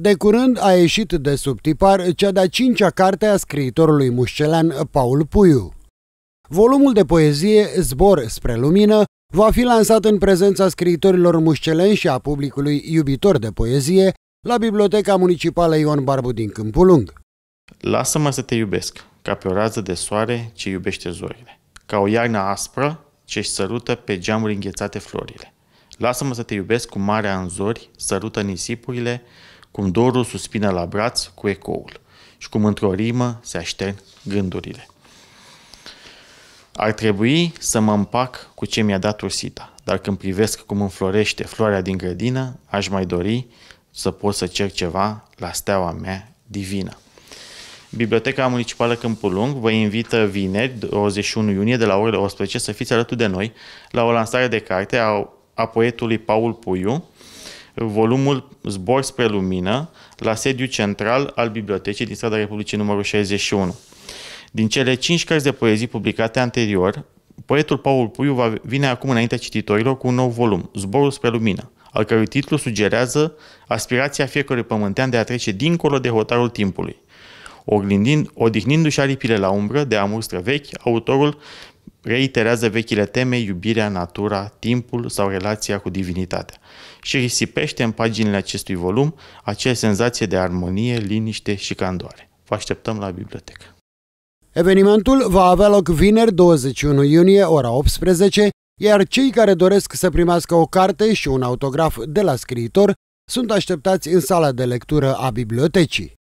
De curând a ieșit de sub tipar cea de-a cincea carte a scriitorului mușcelean Paul Puiu. Volumul de poezie Zbor spre lumină va fi lansat în prezența scriitorilor mușceleni și a publicului iubitor de poezie la Biblioteca Municipală Ion Barbu din Câmpul Lung. Lasă-mă să te iubesc, ca pe o rază de soare ce iubește zorile, ca o iarnă aspră ce își sărută pe geamuri înghețate florile. Lasă-mă să te iubesc cu marea în zori, sărută nisipurile cum dorul suspină la braț cu ecoul și cum într-o rimă se aștern gândurile. Ar trebui să mă împac cu ce mi-a dat ursita, dar când privesc cum înflorește floarea din grădină, aș mai dori să pot să cer ceva la steaua mea divină. Biblioteca Municipală Câmpul Lung vă invită vineri, 21 iunie, de la orele 18, să fiți alături de noi la o lansare de carte a, a poetului Paul Puiu, volumul Zbor spre lumină la sediu central al Bibliotecii din strada Republicii numărul 61. Din cele cinci cărți de poezii publicate anterior, poetul Paul Puiu va vine acum înaintea cititorilor cu un nou volum, Zborul spre lumină, al cărui titlu sugerează aspirația fiecărui pământean de a trece dincolo de hotarul timpului. Oglindind, odihnindu-și aripile la umbră de amuri străvechi, autorul reiterează vechile teme, iubirea, natura, timpul sau relația cu divinitatea și risipește în paginile acestui volum acea senzație de armonie, liniște și candoare. Vă așteptăm la bibliotecă. Evenimentul va avea loc vineri 21 iunie, ora 18, iar cei care doresc să primească o carte și un autograf de la scriitor sunt așteptați în sala de lectură a bibliotecii.